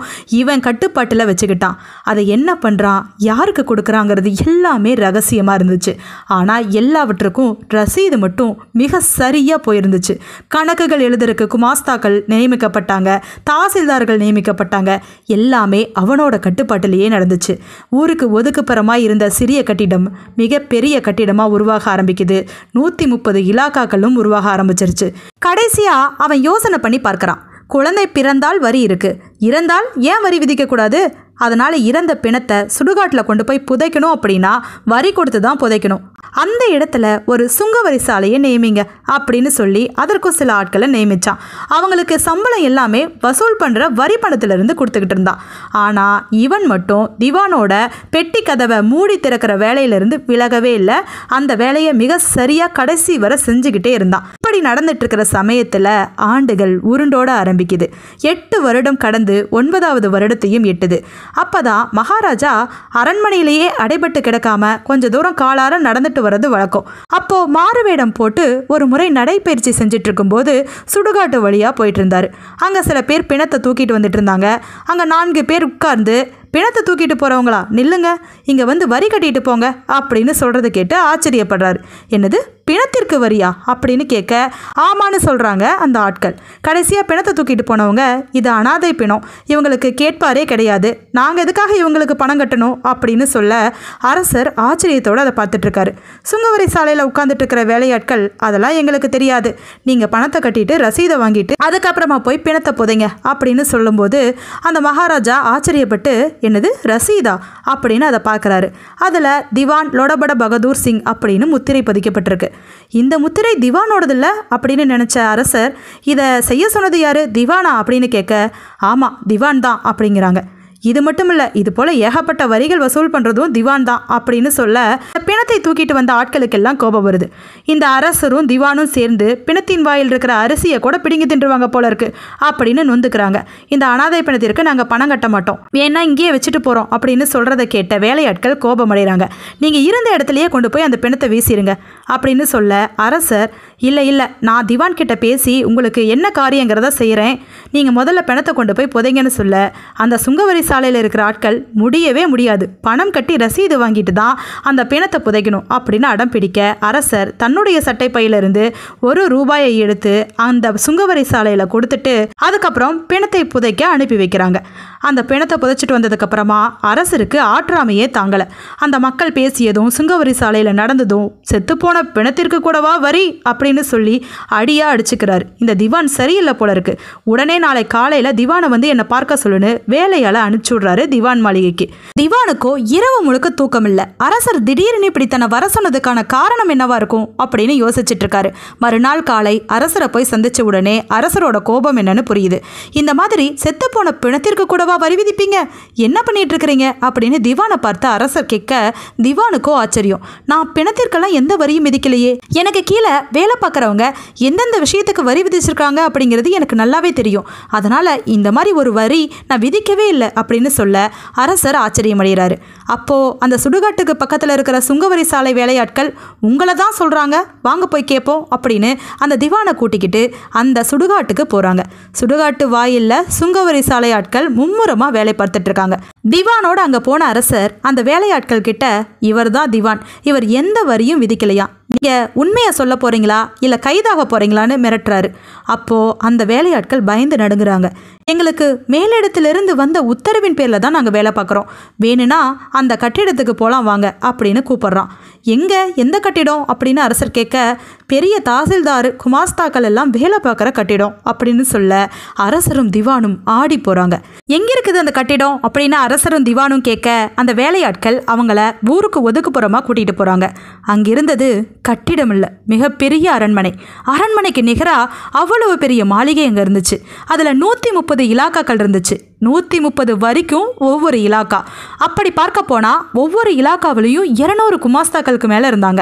இவன் கட்டுப்பாட்டில் வச்சுக்கிட்டான் அதை என்ன பண்ணுறான் யாருக்கு கொடுக்குறாங்கிறது எல்லாமே ரகசியமாக இருந்துச்சு ஆனால் எல்லாவற்றுக்கும் ரசீது மட்டும் மிக சரியாக போயிருந்துச்சு கணக்குகள் எழுதுறக்கு குமாஸ்தாக்கள் நியமிக்கப்பட்டாங்க தாசில்தார்கள் நியமிக்கப்பட்டாங்க எல்லாமே அவனோட கட்டுப்பாட்டிலேயே நடந்துச்சு ஊருக்கு ஒதுக்குப்புறமாக இருந்த சிறிய கட்டிடம் மிகப்பெரிய கட்டிடமாக உருவாக ஆரம்பிக்குது நூற்றி முப்பது இலாக்காக்களும் உருவாக ஆரம்பிச்சிருச்சு கடைசியாக அவன் யோசனை பண்ணி பார்க்குறான் குழந்தை பிறந்தால் வரி இருக்குது இறந்தால் ஏன் வரி விதிக்கக்கூடாது அதனால் இறந்த பிணத்தை சுடுகாட்டில் கொண்டு போய் புதைக்கணும் அப்படின்னா வரி கொடுத்து தான் புதைக்கணும் அந்த இடத்துல ஒரு சுங்க வரி சாலையை நியமிங்க அப்படின்னு சொல்லி அதற்கும் சில ஆட்களை நியமித்தான் அவங்களுக்கு சம்பளம் எல்லாமே வசூல் பண்ணுற வரி பணத்திலிருந்து கொடுத்துக்கிட்டு இருந்தான் ஆனால் இவன் மட்டும் திவானோட பெட்டி கதவை மூடி திறக்கிற வேலையிலிருந்து விலகவே இல்லை அந்த வேலையை மிக சரியாக கடைசி வரை செஞ்சுக்கிட்டே இருந்தான் இப்படி நடந்துட்டு இருக்கிற சமயத்தில் ஆண்டுகள் உருண்டோட ஆரம்பிக்குது எட்டு வருடம் கடந்து ஒன்பதாவது வருடத்தையும் எட்டுது அப்போ தான் மகாராஜா அரண்மனையிலேயே அடைபட்டு கிடக்காம கொஞ்ச தூரம் காலார நடந்துட்டு வர்றது வழக்கம் அப்போது மாறுவேடம் போட்டு ஒரு முறை நடைப்பயிற்சி செஞ்சுட்டு இருக்கும்போது சுடுகாட்டு வழியாக போயிட்டு இருந்தாரு அங்கே சில பேர் பிணத்தை தூக்கிட்டு வந்துட்டு இருந்தாங்க அங்கே நான்கு பேர் உட்கார்ந்து பிணத்தை தூக்கிட்டு போகிறவங்களா நில்லுங்க இங்கே வந்து வரி கட்டிட்டு போங்க அப்படின்னு சொல்கிறத கேட்டு ஆச்சரியப்படுறாரு என்னது பிணத்திற்கு வரியா அப்படின்னு கேட்க ஆமான்னு சொல்கிறாங்க அந்த ஆட்கள் கடைசியாக பிணத்தை தூக்கிட்டு போனவங்க இது அனாதை பிணம் இவங்களுக்கு கேட்பாரே கிடையாது நாங்கள் எதுக்காக இவங்களுக்கு பணம் கட்டணும் அப்படின்னு சொல்ல அரசர் ஆச்சரியத்தோடு அதை பார்த்துட்ருக்காரு சுங்கவரி சாலையில் உட்காந்துட்டு இருக்கிற வேலையாட்கள் அதெல்லாம் எங்களுக்கு தெரியாது நீங்கள் பணத்தை கட்டிட்டு ரசீதை வாங்கிட்டு அதுக்கப்புறமா போய் பிணத்தை புதைங்க அப்படின்னு சொல்லும்போது அந்த மகாராஜா ஆச்சரியப்பட்டு என்னது ரசீதா அப்படின்னு அதை பார்க்க பார்க்குறாரு அதில் திவான் லொடபட பகதூர் சிங் அப்படின்னு முத்திரை பதிக்கப்பட்டிருக்கு இந்த முத்திரை திவானோடது இல்லை அப்படின்னு நினச்ச அரசர் இதை செய்ய சொன்னது யார் திவானா அப்படின்னு கேட்க ஆமாம் திவான் தான் அப்படிங்கிறாங்க இது மட்டும் இல்லை இது போல ஏகப்பட்ட வரிகள் வசூல் பண்ணுறதும் திவான் தான் அப்படின்னு சொல்ல பிணத்தை தூக்கிட்டு வந்த ஆட்களுக்கெல்லாம் கோபம் வருது இந்த அரசரும் திவானும் சேர்ந்து பிணத்தின் வாயில் இருக்கிற அரிசியை கூட பிடுங்கி தின்றுவாங்க போல இருக்கு அப்படின்னு நொந்துக்கிறாங்க இந்த அனாதை பிணத்திற்கு நாங்கள் பணம் கட்ட மாட்டோம் ஏன்னா இங்கேயே வச்சுட்டு போகிறோம் அப்படின்னு சொல்கிறத கேட்ட வேலையாட்கள் கோபமடைகிறாங்க நீங்கள் இருந்த இடத்துலையே கொண்டு போய் அந்த பிணத்தை வீசிடுங்க அப்படின்னு சொல்ல அரசர் இல்லை இல்லை நான் திவான் கிட்ட பேசி உங்களுக்கு என்ன காரியங்கிறத செய்கிறேன் நீங்கள் முதல்ல பணத்தை கொண்டு போய் புதைங்கன்னு சொல்ல அந்த சுங்கவரி சாலையில் இருக்கிற ஆட்கள் முடியவே முடியாது பணம் கட்டி ரசீது வாங்கிட்டு தான் அந்த பிணத்தை புதைக்கணும் அப்படின்னு அடம் பிடிக்க அரசர் தன்னுடைய சட்டை பையிலிருந்து ஒரு ரூபாயை எடுத்து அந்த சுங்கவரி சாலையில் கொடுத்துட்டு அதுக்கப்புறம் பிணத்தை புதைக்க அனுப்பி வைக்கிறாங்க அந்த பிணத்தை புதைச்சிட்டு வந்ததுக்கப்புறமா அரசருக்கு ஆற்றாமையே தாங்கலை அந்த மக்கள் பேசியதும் சுங்கவரி சாலையில் நடந்ததும் செத்துப்போன பிணத்திற்கு கூடவா வரி அப்படி அப்படின்னு சொல்லி அடியாக அடிச்சுக்கிறார் இந்த திவான் சரியில்லை போல இருக்கு உடனே நாளை காலையில் திவானை வந்து என்னை பார்க்க சொல்லுன்னு வேலையால் அனுப்பிச்சி விடுறாரு திவான் மாளிகைக்கு திவானுக்கோ இரவு முழுக்க தூக்கம் இல்லை அரசர் திடீர்னு இப்படி தன்னை வர சொன்னதுக்கான காரணம் என்னவா இருக்கும் அப்படின்னு யோசிச்சுட்டு இருக்காரு மறுநாள் காலை அரசரை போய் சந்திச்ச உடனே அரசரோட கோபம் என்னன்னு புரியுது இந்த மாதிரி செத்துப்போன பிணத்திற்கு கூடவா வரி விதிப்பீங்க என்ன பண்ணிட்டு இருக்கிறீங்க அப்படின்னு திவானை பார்த்து அரசர் கேட்க திவானுக்கோ ஆச்சரியம் நான் பிணத்திற்கெல்லாம் எந்த வரியும் மிதிக்கலையே எனக்கு கீழே வேலை வேலை பார்க்குறவங்க எந்தெந்த விஷயத்துக்கு வரி விதிச்சிருக்காங்க அப்படிங்கிறது எனக்கு நல்லாவே தெரியும் அதனால் இந்த மாதிரி ஒரு வரி நான் விதிக்கவே இல்லை அப்படின்னு சொல்ல அரசர் ஆச்சரியமடைகிறாரு அப்போது அந்த சுடுகாட்டுக்கு பக்கத்தில் இருக்கிற சுங்கவரி சாலை வேலையாட்கள் உங்களை தான் சொல்கிறாங்க வாங்க போய் கேட்போம் அப்படின்னு அந்த திவானை கூட்டிக்கிட்டு அந்த சுடுகாட்டுக்கு போகிறாங்க சுடுகாட்டு வாயிலில் சுங்கவரி சாலை ஆட்கள் மும்முரமாக வேலை பார்த்துட்ருக்காங்க திவானோடு அங்கே போன அரசர் அந்த வேலையாட்கள் கிட்ட இவர் தான் திவான் இவர் எந்த வரியும் விதிக்கலையா நீங்கள் உண்மையை சொல்ல போகிறீங்களா இல்லை கைதாக போகிறீங்களான்னு மிரட்டுறாரு அப்போது அந்த வேலையாட்கள் பயந்து நடுங்குறாங்க எங்களுக்கு மேலிடத்திலிருந்து வந்த உத்தரவின் பேரில் தான் நாங்கள் வேலை பார்க்குறோம் வேணும்னா அந்த கட்டிடத்துக்கு போகலாம் வாங்க அப்படின்னு கூப்பிட்றான் எங்கே எந்த கட்டிடம் அப்படின்னு அரசர் கேட்க பெரிய தாசில்தார் குமாஸ்தாக்கள் எல்லாம் வேலை பார்க்குற கட்டிடம் அப்படின்னு சொல்ல அரசரும் திவானும் ஆடி போகிறாங்க எங்கே இருக்குது அந்த கட்டிடம் அப்படின்னு அரசரும் திவானும் கேட்க அந்த வேலையாட்கள் அவங்கள ஊருக்கு ஒதுக்குப்புறமாக கூட்டிகிட்டு போகிறாங்க அங்கிருந்தது கட்டிடம் இல்லை மிகப்பெரிய அரண்மனை அரண்மனைக்கு நிகராக அவ்வளவு பெரிய மாளிகை அங்கே இருந்துச்சு அதில் நூற்றி முப்பது இருபது இலாக்காக்கள் இருந்துச்சு நூற்றி முப்பது வரைக்கும் ஒவ்வொரு இலாக்கா அப்படி பார்க்க போனால் ஒவ்வொரு இலாக்காவிலையும் இரநூறு குமாஸ்தாக்களுக்கு மேலே இருந்தாங்க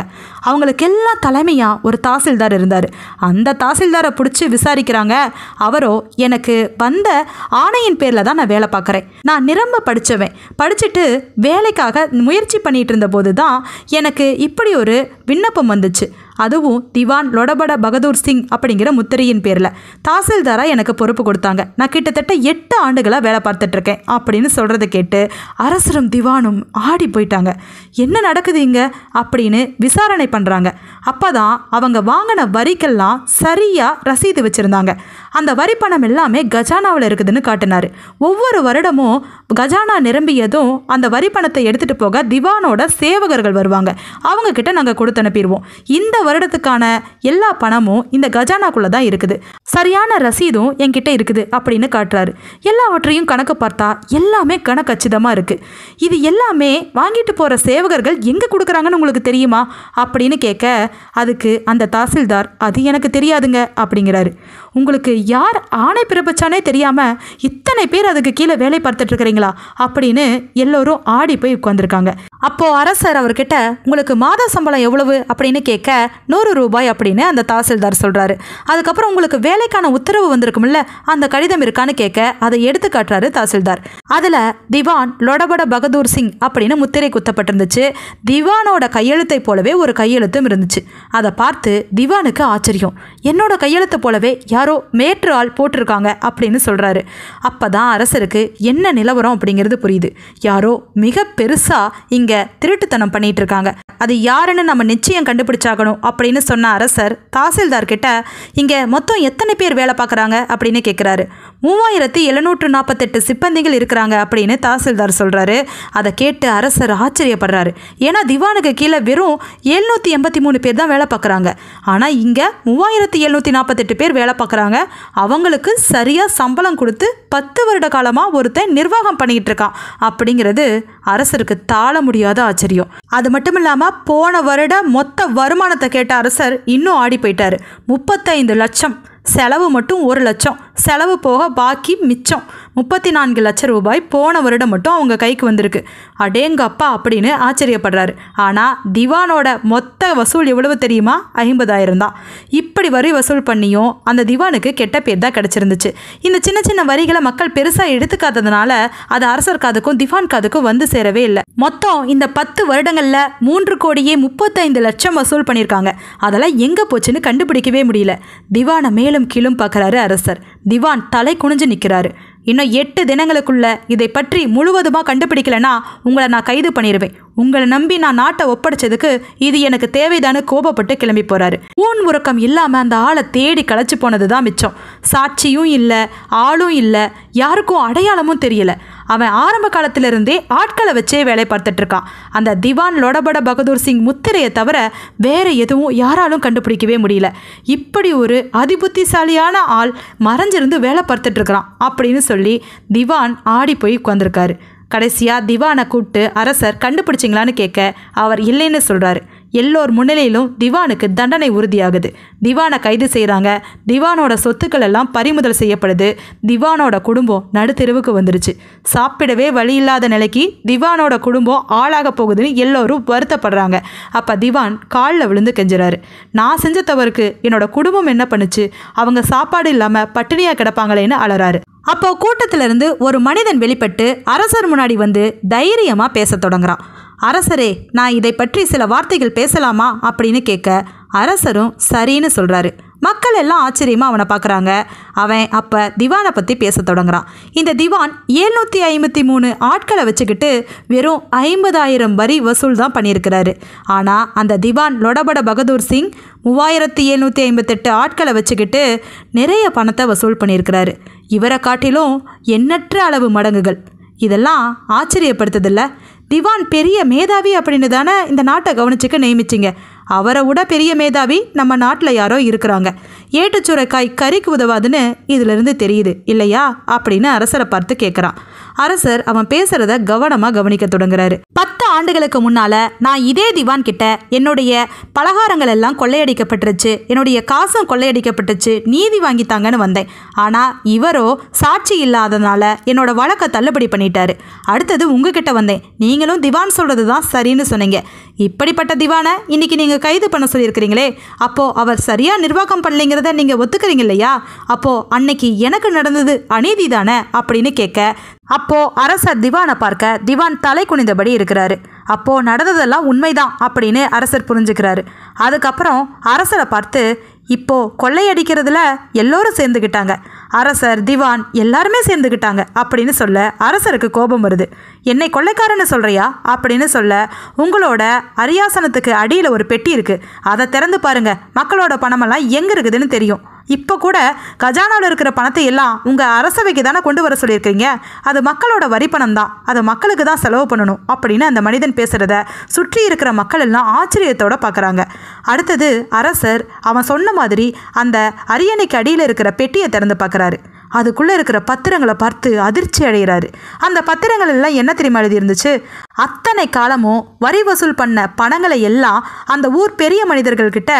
அவங்களுக்கெல்லாம் தலைமையாக ஒரு தாசில்தார் இருந்தார் அந்த தாசில்தாரை பிடிச்சி விசாரிக்கிறாங்க அவரோ எனக்கு வந்த ஆணையின் பேரில் தான் நான் வேலை பார்க்குறேன் நான் நிரம்ப படித்தவன் படிச்சுட்டு வேலைக்காக முயற்சி பண்ணிகிட்டு இருந்தபோது தான் எனக்கு இப்படி ஒரு விண்ணப்பம் வந்துச்சு அதுவும் திவான் லொடபட பகதூர் சிங் அப்படிங்கிற முத்திரையின் பேரில் தாசில்தாராக எனக்கு பொறுப்பு கொடுத்தாங்க நான் கிட்டத்தட்ட எட்டு ஆண்டுகளாக வேலை பார்த்துட்ருக்கேன் அப்படின்னு சொல்கிறத கேட்டு அரசரும் திவானும் ஆடி போயிட்டாங்க என்ன நடக்குது இங்கே அப்படின்னு விசாரணை பண்ணுறாங்க அப்போ தான் அவங்க வாங்கின வரிக்கெல்லாம் சரியாக ரசீது வச்சுருந்தாங்க அந்த வரி பணம் எல்லாமே கஜானாவில் இருக்குதுன்னு காட்டினார் ஒவ்வொரு வருடமும் கஜானா நிரம்பியதும் அந்த வரி பணத்தை எடுத்துகிட்டு போக திவானோட சேவகர்கள் வருவாங்க அவங்கக்கிட்ட நாங்கள் கொடுத்து அனுப்பிடுவோம் இந்த வருடத்துக்கான எல்லா பணமும் இந்த கஜானாக்குள்ளே தான் இருக்குது சரியான ரசீதும் என்கிட்ட இருக்குது அப்படின்னு காட்டுறாரு எல்லாவற்றையும் கணக்கு பார்த்தா எல்லாமே கணக்கச்சிதமாக இருக்குது இது எல்லாமே வாங்கிட்டு போகிற சேவகர்கள் எங்கே கொடுக்குறாங்கன்னு உங்களுக்கு தெரியுமா அப்படின்னு கேட்க அதுக்கு அந்த தாசில்தார் அது எனக்கு தெரியாதுங்க அப்படிங்கிறாரு உங்களுக்கு யார் ஆணை பிறப்பிச்சானே தெரியாமல் இத்தனை பேர் அதுக்கு கீழே வேலை இருக்கிறீங்களா அப்படின்னு எல்லோரும் ஆடி போய் உட்காந்துருக்காங்க அப்போ அரசர் அவர்கிட்ட உங்களுக்கு மாத சம்பளம் எவ்வளவு அப்படின்னு கேட்க நூறு ரூபாய் அப்படின்னு அந்த தாசில்தார் சொல்றாரு அதுக்கப்புறம் உங்களுக்கு வேலைக்கான உத்தரவு வந்திருக்கும்ல அந்த கடிதம் இருக்கான்னு கேட்க அதை எடுத்து காட்டுறாரு தாசில்தார் அதுல திவான் லொடபட பகதூர் சிங் அப்படின்னு முத்திரை குத்தப்பட்டிருந்துச்சு திவானோட கையெழுத்தை போலவே ஒரு கையெழுத்தும் இருந்துச்சு அதை பார்த்து திவானுக்கு ஆச்சரியம் என்னோட கையெழுத்தை போலவே யாரோ மேற்று ஆள் போட்டிருக்காங்க அப்படின்னு சொல்றாரு அப்பதான் அரசருக்கு என்ன நிலவரம் அப்படிங்கிறது புரியுது யாரோ மிக பெருசா இங்க இங்கே திருட்டுத்தனம் பண்ணிட்டு இருக்காங்க அது யாருன்னு நம்ம நிச்சயம் கண்டுபிடிச்சாகணும் அப்படின்னு சொன்ன அரசர் தாசில்தார் கிட்ட இங்கே மொத்தம் எத்தனை பேர் வேலை பார்க்குறாங்க அப்படின்னு கேட்குறாரு மூவாயிரத்தி எழுநூற்று நாற்பத்தெட்டு சிப்பந்திகள் இருக்கிறாங்க அப்படின்னு தாசில்தார் சொல்கிறாரு அதை கேட்டு அரசர் ஆச்சரியப்படுறாரு ஏன்னா திவானுக்கு கீழே வெறும் எழுநூற்றி எண்பத்தி மூணு பேர் தான் வேலை பார்க்குறாங்க ஆனால் இங்கே மூவாயிரத்தி எழுநூற்றி நாற்பத்தெட்டு பேர் வேலை பார்க்குறாங்க அவங்களுக்கு சரியாக சம்பளம் கொடுத்து பத்து வருட காலமாக ஒருத்தன் நிர்வாகம் பண்ணிக்கிட்டு இருக்கான் அப்படிங்கிறது அரசருக்கு தாழ முடியாத ஆச்சரியம் அது மட்டும் இல்லாமல் போன வருட மொத்த வருமானத்தை கேட்ட அரசர் இன்னும் ஆடி போயிட்டார் முப்பத்தைந்து லட்சம் செலவு மட்டும் ஒரு லட்சம் செலவு போக பாக்கி மிச்சம் முப்பத்தி நான்கு லட்சம் ரூபாய் போன வருடம் மட்டும் அவங்க கைக்கு வந்திருக்கு அடேங்கப்பா அப்படின்னு ஆச்சரியப்படுறாரு ஆனால் திவானோட மொத்த வசூல் எவ்வளவு தெரியுமா ஐம்பதாயிரம் தான் இப்படி வரி வசூல் பண்ணியும் அந்த திவானுக்கு கெட்ட பேர் தான் கிடச்சிருந்துச்சு இந்த சின்ன சின்ன வரிகளை மக்கள் பெருசாக எடுத்துக்காததுனால அது அரசர் காதுக்கும் திவான் காதுக்கும் வந்து சேரவே இல்லை மொத்தம் இந்த பத்து வருடங்களில் மூன்று கோடியே முப்பத்தைந்து லட்சம் வசூல் பண்ணியிருக்காங்க அதெல்லாம் எங்கே போச்சுன்னு கண்டுபிடிக்கவே முடியல திவானை மேலும் கீழும் பார்க்குறாரு அரசர் திவான் தலை குனிஞ்சு நிற்கிறாரு இன்னும் எட்டு தினங்களுக்குள்ள இதை பற்றி முழுவதுமாக கண்டுபிடிக்கலனா உங்களை நான் கைது பண்ணிடுவேன் உங்களை நம்பி நான் நாட்டை ஒப்படைச்சதுக்கு இது எனக்கு தேவைதானு கோபப்பட்டு கிளம்பி போறாரு ஊன் உறக்கம் இல்லாமல் அந்த ஆளை தேடி களைச்சு போனது தான் மிச்சம் சாட்சியும் இல்லை ஆளும் இல்லை யாருக்கும் அடையாளமும் தெரியல அவன் ஆரம்ப காலத்திலிருந்தே ஆட்களை வச்சே வேலை பார்த்துட்டு இருக்கான் அந்த திவான் லொடபட பகதூர் சிங் முத்திரையை தவிர வேற எதுவும் யாராலும் கண்டுபிடிக்கவே முடியல இப்படி ஒரு அதிபுத்திசாலியான ஆள் மறைஞ்சிருந்து வேலை பார்த்துட்டு இருக்கிறான் அப்படின்னு சொல்லி திவான் ஆடி போய் உட்காந்துருக்காரு கடைசியாக திவானை கூப்பிட்டு அரசர் கண்டுபிடிச்சிங்களான்னு கேட்க அவர் இல்லைன்னு சொல்கிறாரு எல்லோர் முன்னிலையிலும் திவானுக்கு தண்டனை உறுதியாகுது திவானை கைது செய்கிறாங்க திவானோட சொத்துக்கள் எல்லாம் பறிமுதல் செய்யப்படுது திவானோட குடும்பம் நடுத்தெருவுக்கு வந்துருச்சு சாப்பிடவே வழி இல்லாத நிலைக்கு திவானோட குடும்பம் ஆளாக போகுதுன்னு எல்லோரும் வருத்தப்படுறாங்க அப்போ திவான் காலில் விழுந்து கெஞ்சுறாரு நான் செஞ்ச தவறுக்கு என்னோட குடும்பம் என்ன பண்ணுச்சு அவங்க சாப்பாடு இல்லாமல் பட்டினியாக கிடப்பாங்களேன்னு அலறாரு அப்போ கூட்டத்திலிருந்து ஒரு மனிதன் வெளிப்பட்டு அரசர் முன்னாடி வந்து தைரியமாக பேச தொடங்குறான் அரசரே நான் இதை பற்றி சில வார்த்தைகள் பேசலாமா அப்படின்னு கேட்க அரசரும் சரின்னு சொல்கிறாரு மக்கள் எல்லாம் ஆச்சரியமாக அவனை பார்க்குறாங்க அவன் அப்போ திவானை பற்றி பேச தொடங்குறான் இந்த திவான் ஏழ்நூற்றி ஐம்பத்தி மூணு ஆட்களை வச்சுக்கிட்டு வெறும் ஐம்பதாயிரம் வரி வசூல் தான் பண்ணியிருக்கிறாரு ஆனால் அந்த திவான் லொடபட பகதூர் சிங் மூவாயிரத்தி எழுநூற்றி ஐம்பத்தெட்டு ஆட்களை வச்சுக்கிட்டு நிறைய பணத்தை வசூல் பண்ணியிருக்கிறாரு இவரை காட்டிலும் எண்ணற்ற அளவு மடங்குகள் இதெல்லாம் ஆச்சரியப்படுத்துதில்ல திவான் பெரிய மேதாவி அப்படின்னு தானே இந்த நாட்டை கவனிச்சுக்க நியமிச்சிங்க அவரை விட பெரிய மேதாவி நம்ம நாட்டில் யாரோ இருக்கிறாங்க ஏட்டுச்சுரைக்காய் கறிக்கு உதவாதுன்னு இதிலிருந்து தெரியுது இல்லையா அப்படின்னு அரசரை பார்த்து கேட்குறான் அரசர் அவன் பேசுகிறத கவனமாக கவனிக்க தொடங்குறாரு பத் ஆண்டுகளுக்கு முன்னால் நான் இதே திவான் கிட்ட என்னுடைய பலகாரங்கள் எல்லாம் கொள்ளையடிக்கப்பட்டுருச்சு என்னுடைய காசும் கொள்ளையடிக்கப்பட்டுச்சு நீதி வாங்கித்தாங்கன்னு வந்தேன் ஆனால் இவரோ சாட்சி இல்லாதனால என்னோட வழக்கை தள்ளுபடி பண்ணிட்டாரு அடுத்தது உங்ககிட்ட வந்தேன் நீங்களும் திவான் சொல்கிறது தான் சரின்னு சொன்னீங்க இப்படிப்பட்ட திவானை இன்னைக்கு நீங்கள் கைது பண்ண சொல்லியிருக்கிறீங்களே அப்போது அவர் சரியாக நிர்வாகம் பண்ணலைங்கிறத நீங்கள் ஒத்துக்கிறீங்க இல்லையா அப்போது அன்னைக்கு எனக்கு நடந்தது அநீதி தானே அப்படின்னு கேட்க அப்போ அரசர் திவானை பார்க்க திவான் தலை குனிந்தபடி இருக்கிறாரு அப்போ நடந்ததெல்லாம் உண்மைதான் அப்படின்னு அரசர் புரிஞ்சுக்கிறாரு அதுக்கப்புறம் அரசரை பார்த்து இப்போ கொள்ளையடிக்கிறதுல எல்லோரும் சேர்ந்துக்கிட்டாங்க அரசர் திவான் எல்லாருமே சேர்ந்துக்கிட்டாங்க அப்படின்னு சொல்ல அரசருக்கு கோபம் வருது என்னை கொள்ளைக்காரன்னு சொல்கிறியா அப்படின்னு சொல்ல உங்களோட அரியாசனத்துக்கு அடியில் ஒரு பெட்டி இருக்குது அதை திறந்து பாருங்கள் மக்களோட பணமெல்லாம் எங்கே இருக்குதுன்னு தெரியும் இப்போ கூட கஜானாவில் இருக்கிற பணத்தை எல்லாம் உங்கள் அரசவைக்கு தானே கொண்டு வர சொல்லியிருக்கீங்க அது மக்களோட வரி பணம் தான் அதை மக்களுக்கு தான் செலவு பண்ணணும் அப்படின்னு அந்த மனிதன் பேசுகிறத சுற்றி இருக்கிற மக்கள் எல்லாம் ஆச்சரியத்தோடு பார்க்குறாங்க அடுத்தது அரசர் அவன் சொன்ன மாதிரி அந்த அரியணைக்கு அடியில் இருக்கிற பெட்டியை திறந்து பார்க்குறாரு அதுக்குள்ளே இருக்கிற பத்திரங்களை பார்த்து அதிர்ச்சி அடைகிறாரு அந்த பத்திரங்கள் எல்லாம் என்ன தெரியுமா எழுதியிருந்துச்சு அத்தனை காலமும் வரி வசூல் பண்ண பணங்களை எல்லாம் அந்த ஊர் பெரிய மனிதர்கள்கிட்ட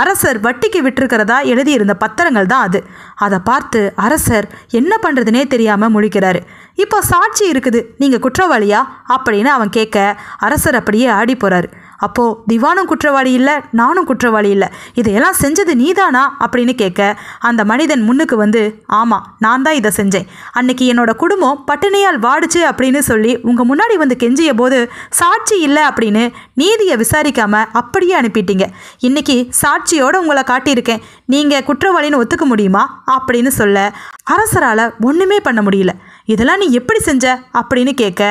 அரசர் வட்டிக்கு விட்டுருக்கிறதா எழுதியிருந்த பத்திரங்கள் தான் அது அதை பார்த்து அரசர் என்ன பண்ணுறதுனே தெரியாமல் முழிக்கிறாரு இப்போ சாட்சி இருக்குது நீங்கள் குற்றவாளியா அப்படின்னு அவன் கேட்க அரசர் அப்படியே ஆடி போகிறாரு அப்போது திவானும் குற்றவாளி இல்லை நானும் குற்றவாளி இல்லை இதையெல்லாம் செஞ்சது நீதானா அப்படின்னு கேட்க அந்த மனிதன் முன்னுக்கு வந்து ஆமாம் நான் தான் இதை செஞ்சேன் அன்னைக்கு என்னோட குடும்பம் பட்டினியால் வாடிச்சு அப்படின்னு சொல்லி உங்கள் முன்னாடி வந்து கெஞ்சிய போது சாட்சி இல்லை அப்படின்னு நீதியை விசாரிக்காமல் அப்படியே அனுப்பிட்டீங்க இன்னைக்கு சாட்சியோடு உங்களை காட்டியிருக்கேன் நீங்கள் குற்றவாளின்னு ஒத்துக்க முடியுமா அப்படின்னு சொல்ல அரசரால் ஒன்றுமே பண்ண முடியல இதெல்லாம் நீ எப்படி செஞ்ச அப்படின்னு கேட்க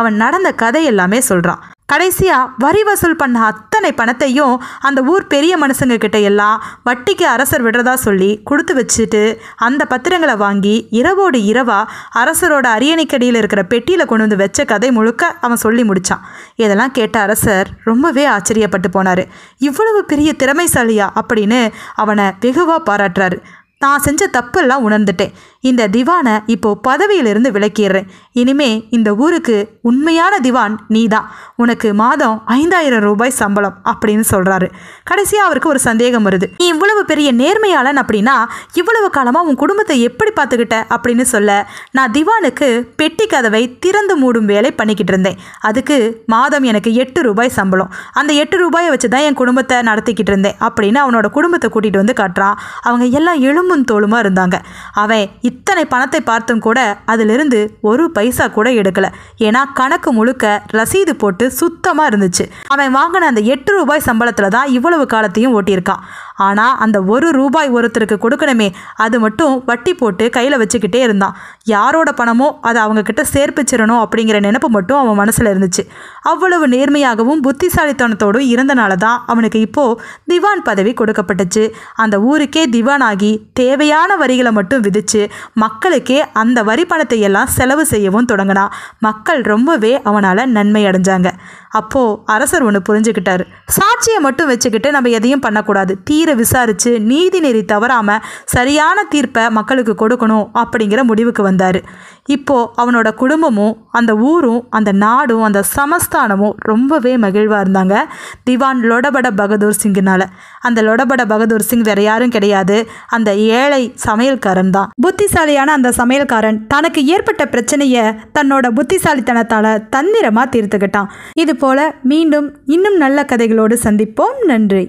அவன் நடந்த கதை எல்லாமே சொல்கிறான் கடைசியாக வரி வசூல் பண்ண அத்தனை பணத்தையும் அந்த ஊர் பெரிய மனுஷங்க கிட்ட எல்லாம் வட்டிக்கு அரசர் விடுறதா சொல்லி கொடுத்து வச்சுட்டு அந்த பத்திரங்களை வாங்கி இரவோடு இரவாக அரசரோட அரியணைக்கடியில் இருக்கிற பெட்டியில் கொண்டு வந்து வச்ச கதை முழுக்க அவன் சொல்லி முடித்தான் இதெல்லாம் கேட்ட அரசர் ரொம்பவே ஆச்சரியப்பட்டு போனார் இவ்வளவு பெரிய திறமைசாலியா அப்படின்னு அவனை வெகுவாக பாராட்டுறாரு நான் செஞ்ச தப்பெல்லாம் உணர்ந்துட்டேன் இந்த திவானை இப்போ பதவியிலிருந்து விலக்கிடுறேன் இனிமே இந்த ஊருக்கு உண்மையான திவான் நீ தான் உனக்கு மாதம் ஐந்தாயிரம் ரூபாய் சம்பளம் அப்படின்னு சொல்கிறாரு கடைசியாக அவருக்கு ஒரு சந்தேகம் வருது நீ இவ்வளவு பெரிய நேர்மையாளன் அப்படின்னா இவ்வளவு காலமாக உன் குடும்பத்தை எப்படி பார்த்துக்கிட்ட அப்படின்னு சொல்ல நான் திவானுக்கு பெட்டி கதவை திறந்து மூடும் வேலை பண்ணிக்கிட்டு இருந்தேன் அதுக்கு மாதம் எனக்கு எட்டு ரூபாய் சம்பளம் அந்த எட்டு ரூபாயை வச்சு தான் என் குடும்பத்தை நடத்திக்கிட்டு இருந்தேன் அப்படின்னு அவனோட குடும்பத்தை கூட்டிகிட்டு வந்து காட்டுறான் அவங்க எல்லாம் எழும் இருமும் தோளுமாக இருந்தாங்க அவன் இத்தனை பணத்தை பார்த்தும் கூட அதிலிருந்து ஒரு பைசா கூட எடுக்கலை ஏன்னா கணக்கு முழுக்க ரசீது போட்டு சுத்தமாக இருந்துச்சு அவன் வாங்கின அந்த எட்டு ரூபாய் சம்பளத்தில் தான் இவ்வளவு காலத்தையும் ஓட்டியிருக்கான் ஆனால் அந்த ஒரு ரூபாய் ஒருத்தருக்கு கொடுக்கணுமே அது மட்டும் வட்டி போட்டு கையில் வச்சுக்கிட்டே இருந்தான் யாரோட பணமோ அதை அவங்கக்கிட்ட சேர்ப்பிச்சிடணும் அப்படிங்கிற நினப்பு மட்டும் அவன் மனசில் இருந்துச்சு அவ்வளவு நேர்மையாகவும் புத்திசாலித்தனத்தோடும் இருந்தனால தான் அவனுக்கு இப்போது திவான் பதவி கொடுக்கப்பட்டுச்சு அந்த ஊருக்கே திவானாகி தேவையான வரிகளை மட்டும் விதித்து மக்களுக்கே அந்த வரி பணத்தை எல்லாம் செலவு செய்யவும் தொடங்கினான் மக்கள் ரொம்பவே அவனால் நன்மை அடைஞ்சாங்க அப்போது அரசர் ஒன்று புரிஞ்சுக்கிட்டாரு சாட்சியை மட்டும் வச்சுக்கிட்டு நம்ம எதையும் பண்ணக்கூடாது தீர விசாரித்து நீதி நெறி தவறாமல் சரியான தீர்ப்பை மக்களுக்கு கொடுக்கணும் அப்படிங்கிற முடிவுக்கு வந்தார் இப்போது அவனோட குடும்பமும் அந்த ஊரும் அந்த நாடும் அந்த சமஸ்தானமும் ரொம்பவே மகிழ்வாக இருந்தாங்க திவான் லொடபட பகதூர் சிங்கினால் அந்த லொடபட பகதூர் சிங் வேற யாரும் கிடையாது அந்த ஏழை சமையல்காரன் தான் புத்திசாலியான அந்த சமையல்காரன் தனக்கு ஏற்பட்ட பிரச்சனையை தன்னோட புத்திசாலித்தனத்தால் தந்திரமாக தீர்த்துக்கிட்டான் இது போல மீண்டும் இன்னும் நல்ல கதைகளோடு சந்திப்போம் நன்றி